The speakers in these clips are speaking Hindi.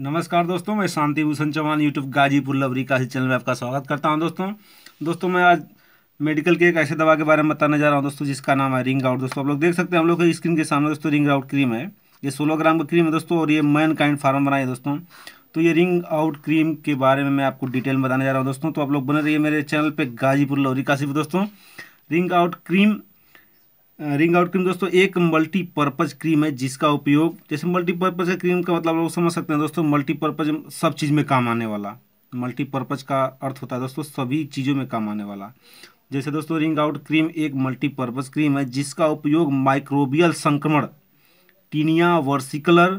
नमस्कार दोस्तों मैं शांति भूषण चौहान यूट्यूब गाजीपुर लवरी का चैनल में आपका स्वागत करता हूं दोस्तों दोस्तों मैं आज मेडिकल के एक ऐसे दवा के बारे में बताने जा रहा हूं दोस्तों जिसका नाम है रिंग आउट दोस्तों आप लोग देख सकते हैं हम लोग की स्क्रीन के सामने दोस्तों रिंग आउट क्रीम है ये सोलह ग्राम का क्रीम है दोस्तों और ये मैन काइंड फार्म बनाए दोस्तों तो ये रिंग आउट क्रीम के बारे में मैं आपको डिटेल में बताने जा रहा हूँ दोस्तों तो आप लोग बने रहिए मेरे चैनल पर गाजीपुर लवरी का दोस्तों ring out cream ring out cream दोस्तों एक मल्टीपर्पज़ क्रीम है जिसका उपयोग जैसे मल्टीपर्पज़ क्रीम का मतलब लोग समझ सकते हैं दोस्तों मल्टीपर्पज़ सब चीज़ में काम आने वाला मल्टीपर्पज़ का अर्थ होता है दोस्तों सभी चीज़ों में काम आने वाला जैसे दोस्तों रिंग आउट क्रीम एक मल्टीपर्पज़ क्रीम है जिसका उपयोग माइक्रोबियल संक्रमण टीनिया वर्सिकलर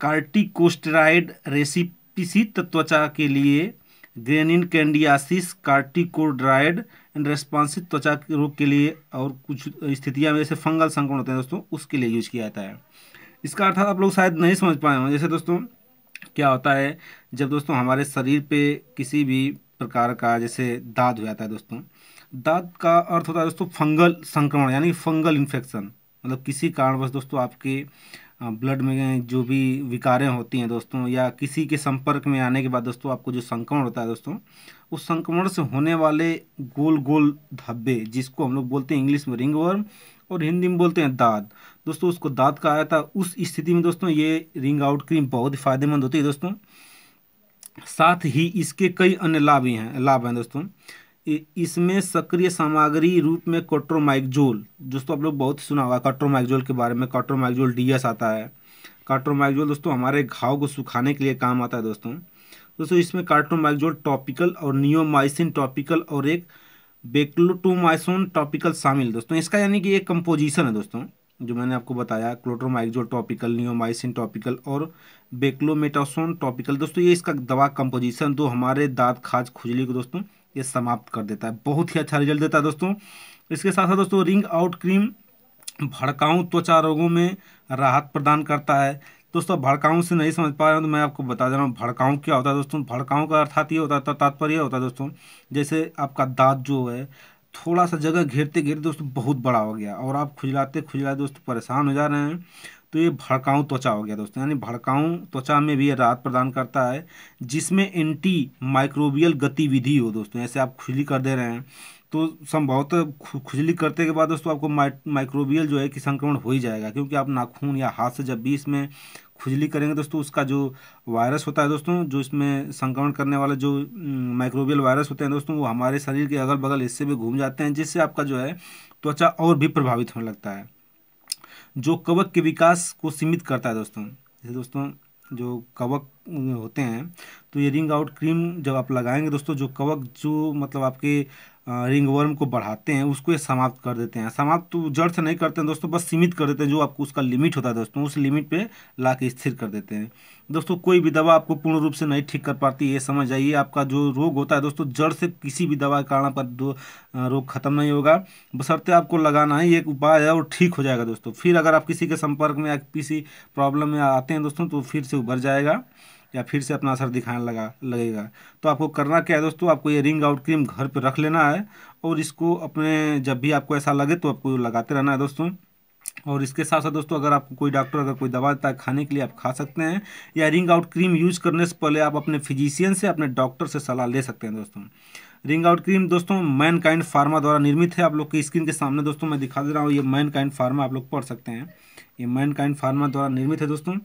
कार्टिकोस्टेराइड रेसिपिसी त्वचा के लिए ग्रेनिन कैंडियासिस कार्टिकोड्राइड एंड रेस्पॉन्सिव त्वचा रोग के लिए और कुछ स्थितियाँ में जैसे फंगल संक्रमण होते हैं दोस्तों उसके लिए यूज किया जाता है इसका अर्थात आप लोग शायद नहीं समझ पाए जैसे दोस्तों क्या होता है जब दोस्तों हमारे शरीर पे किसी भी प्रकार का जैसे दाद हो जाता है दोस्तों दाद का अर्थ होता है दोस्तों फंगल संक्रमण यानी फंगल इन्फेक्शन मतलब किसी कारणवश दोस्तों आपके ब्लड में जो भी विकारें होती हैं दोस्तों या किसी के संपर्क में आने के बाद दोस्तों आपको जो संक्रमण होता है दोस्तों उस संक्रमण से होने वाले गोल गोल धब्बे जिसको हम लोग बोलते हैं इंग्लिश में रिंग वर्म और हिंदी में बोलते हैं दाद दोस्तों उसको दाद का आया था उस स्थिति में दोस्तों ये रिंग आउट क्रीम बहुत ही फायदेमंद होती है दोस्तों साथ ही इसके कई अन्य लाभ हैं लाभ हैं दोस्तों इसमें सक्रिय सामग्री रूप में कोट्रोमाइक्जोल दोस्तों आप लोग बहुत सुना होगा काट्रोमाइक्जोल के बारे में डी डीएस आता है काट्रोमाइक्जोल दोस्तों हमारे घाव को सुखाने के लिए काम आता है दोस्तों दोस्तों इसमें कार्टोमाइक्जोल टॉपिकल और नियोमाइसिन टॉपिकल और एक बेक्लोटोमाइसोन टॉपिकल शामिल दोस्तों इसका यानी कि एक कंपोजिशन है दोस्तों जो मैंने आपको बताया क्लोट्रोमाइक्जोल टॉपिकल नियोमाइसिन टॉपिकल और बेक्लोमेटासोन टॉपिकल दोस्तों ये इसका दवा कंपोजिशन तो हमारे दाँत खाज खुजली को दोस्तों ये समाप्त कर देता है बहुत ही अच्छा रिजल्ट देता है दोस्तों इसके साथ साथ दोस्तों रिंग आउट क्रीम भड़काऊ त्वचा रोगों में राहत प्रदान करता है दोस्तों भड़काऊँ से नहीं समझ पा रहे हो तो मैं आपको बता दे रहा हूँ भड़काऊ क्या होता है दोस्तों भड़काऊँ का अर्थात ये होता है तो तात्पर्य होता है दोस्तों जैसे आपका दाँत जो है थोड़ा सा जगह घेरते घेरते दोस्तों बहुत बड़ा हो गया और आप खुजलाते खुजलाते दोस्तों परेशान हो जा रहे हैं तो ये भड़काऊँ त्वचा हो गया दोस्तों यानी भड़काऊँ त्वचा में भी ये राहत प्रदान करता है जिसमें एंटी माइक्रोबियल गतिविधि हो दोस्तों ऐसे आप खुजली कर दे रहे हैं तो संभवतः खुजली करते के बाद दोस्तों आपको माइक्रोबियल जो है कि संक्रमण हो ही जाएगा क्योंकि आप नाखून या हाथ से जब भी इसमें खुजली करेंगे दोस्तों उसका जो वायरस होता है दोस्तों जो इसमें संक्रमण करने वाले जो माइक्रोबियल वायरस होते हैं दोस्तों वो हमारे शरीर के अगल बगल हिस्से में घूम जाते हैं जिससे आपका जो है त्वचा और भी प्रभावित होने लगता है जो कवक के विकास को सीमित करता है दोस्तों जैसे दोस्तों जो कवक होते हैं तो ये रिंग आउट क्रीम जब आप लगाएंगे दोस्तों जो कवक जो मतलब आपके रिंगवर्म को बढ़ाते हैं उसको ये समाप्त कर देते हैं समाप्त तो जड़ से नहीं करते हैं दोस्तों बस सीमित कर देते हैं जो आपको उसका लिमिट होता है दोस्तों उस लिमिट पे ला के स्थिर कर देते हैं दोस्तों कोई भी दवा आपको पूर्ण रूप से नहीं ठीक कर पाती ये समझ आइए आपका जो रोग होता है दोस्तों जड़ से किसी भी दवा के कारण पर रोग खत्म नहीं होगा बसरते आपको लगाना ही एक उपाय है और ठीक हो जाएगा दोस्तों फिर अगर आप किसी के संपर्क में या किसी प्रॉब्लम में आते हैं दोस्तों तो फिर से उभर जाएगा या फिर से अपना असर दिखाने लगा लगेगा तो आपको करना क्या है दोस्तों आपको ये रिंग आउट क्रीम घर पर रख लेना है और इसको अपने जब भी आपको ऐसा लगे तो आपको लगाते रहना है दोस्तों और इसके साथ साथ दोस्तों अगर आपको कोई डॉक्टर अगर कोई दवा देता है खाने के लिए आप खा सकते हैं या रिंग आउट क्रीम यूज करने से पहले आप अपने फिजिशियन से अपने डॉक्टर से सलाह ले सकते हैं दोस्तों रिंग आउट क्रीम दोस्तों मैन काइंड फार्मा द्वारा निर्मित है आप लोग की स्क्रीन के सामने दोस्तों मैं दिखा दे रहा हूँ ये मैन काइंड फार्मा आप लोग पढ़ सकते हैं ये मैन काइंड फार्मा द्वारा निर्मित है दोस्तों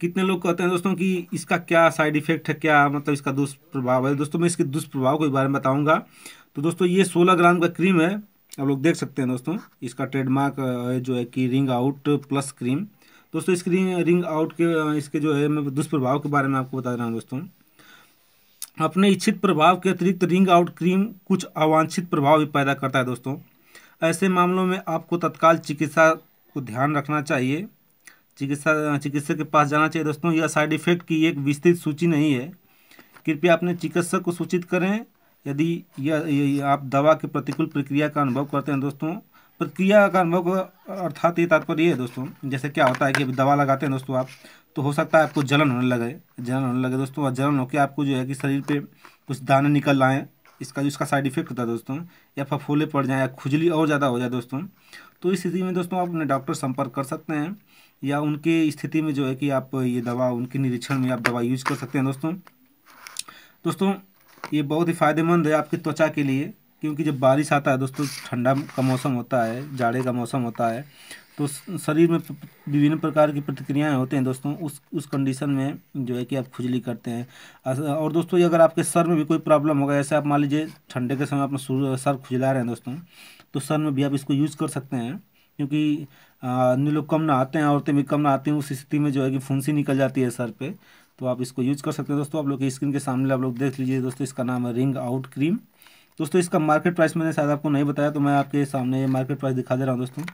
कितने लोग कहते हैं दोस्तों कि इसका क्या साइड इफेक्ट है क्या मतलब इसका दुष्प्रभाव है दोस्तों मैं इसके दुष्प्रभाव के बारे में बताऊंगा तो दोस्तों ये सोलह ग्राम का क्रीम है आप लोग देख सकते हैं दोस्तों इसका ट्रेडमार्क जो है कि रिंग आउट प्लस क्रीम दोस्तों इस रिंग रिंग आउट के इसके जो है मैं दुष्प्रभाव के बारे में आपको बता रहा हूँ दोस्तों अपने इच्छित प्रभाव के अतिरिक्त रिंग आउट क्रीम कुछ अवांछित प्रभाव भी पैदा करता है दोस्तों ऐसे मामलों में आपको तत्काल चिकित्सा को ध्यान रखना चाहिए चिकित्सा चिकित्सक के पास जाना चाहिए दोस्तों यह साइड इफेक्ट की एक विस्तृत सूची नहीं है कृपया अपने चिकित्सक को सूचित करें यदि यह आप दवा के प्रतिकूल प्रक्रिया का अनुभव करते हैं दोस्तों प्रक्रिया का अनुभव अर्थात ये तात्पर्य है दोस्तों जैसे क्या होता है कि दवा लगाते हैं दोस्तों आप तो हो सकता है आपको जलन होने लगे जलन होने लगे दोस्तों और जलन होकर आपको जो है कि शरीर पे कुछ दाने निकल आएँ इसका जो इसका साइड इफेक्ट होता है दोस्तों या फफोले पड़ जाए या खुजली और ज़्यादा हो जाए दोस्तों तो इस स्थिति में दोस्तों आप अपने डॉक्टर संपर्क कर सकते हैं या उनके स्थिति में जो है कि आप ये दवा उनके निरीक्षण में आप दवा यूज कर सकते हैं दोस्तों दोस्तों ये बहुत ही फ़ायदेमंद है आपकी त्वचा के लिए क्योंकि जब बारिश आता है दोस्तों ठंडा का मौसम होता है जाड़े का मौसम होता है तो शरीर में विभिन्न प्रकार की प्रतिक्रियाएं होते हैं दोस्तों उस उस कंडीशन में जो है कि आप खुजली करते हैं और दोस्तों ये अगर आपके सर में भी कोई प्रॉब्लम होगा ऐसे आप मान लीजिए ठंडे के समय अपना सर खुजला रहे हैं दोस्तों तो सर में भी आप इसको यूज़ कर सकते हैं क्योंकि आदमी लोग कम नहाते हैं औरतें भी कम नहाती हैं उस स्थिति में जो है कि फुंसी निकल जाती है सर पे तो आप इसको यूज कर सकते हैं दोस्तों आप लोग की स्क्रीन के सामने आप लोग देख लीजिए दोस्तों इसका नाम है रिंग आउट क्रीम दोस्तों इसका मार्केट प्राइस मैंने शायद आपको नहीं बताया तो मैं आपके सामने ये मार्केट प्राइस दिखा दे रहा हूँ दोस्तों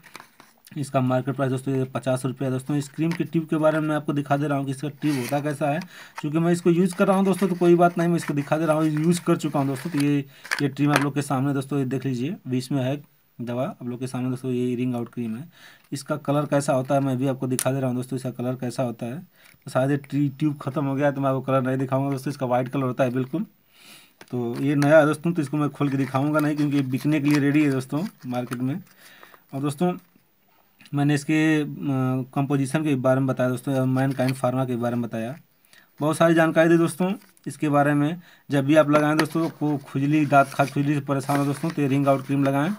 इसका मार्केट प्राइस दोस्तों ये पचास रुपया दोस्तों इस क्रीम के ट्यूब के बारे में मैं आपको दिखा दे रहा हूँ कि इसका ट्यूब होता कैसा है क्योंकि मैं इसको यूज़ कर रहा हूँ दोस्तों तो कोई बात नहीं मैं इसको दिखा दे रहा हूँ यूज़ कर चुका हूँ दोस्तों तो ये ये ट्रीम आप लोग के सामने दोस्तों ये देख लीजिए बीच में है दवा आप लोग के सामने दोस्तों ये रिंग आउट क्रीम है इसका कलर कैसा होता है मैं भी आपको दिखा दे रहा हूँ दोस्तों इसका कलर कैसा होता है तो शायद ट्री ट्यूब खत्म हो गया तो मैं आपको कलर नहीं दिखाऊंगा दोस्तों इसका वाइट कलर होता है बिल्कुल तो ये नया है दोस्तों तो इसको मैं खोल के दिखाऊँगा नहीं क्योंकि बिकने के लिए रेडी है दोस्तों मार्केट में और दोस्तों मैंने इसके कंपोजिशन के बारे में बताया दोस्तों मैन काइंड फार्मा के बारे में बताया बहुत सारी जानकारी दी दोस्तों इसके बारे में जब भी आप लगाएं दोस्तों को खुजली दांत खा खुजली से परेशान हो दोस्तों तो रिंग आउट क्रीम लगाएं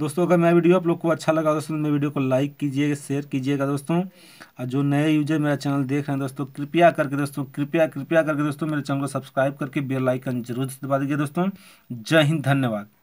दोस्तों अगर मेरा वीडियो आप लोग को अच्छा लगा दोस्तों तो मेरे वीडियो को लाइक कीजिएगा शेयर कीजिएगा दोस्तों और जो नए यूजर मेरा चैनल देख रहे हैं दोस्तों कृपया करके दोस्तों कृपया कृपया करके दोस्तों मेरे चैनल को सब्सक्राइब करके बेल आइकन जरूर दबा दीजिए दोस्तों जय हिंद धन्यवाद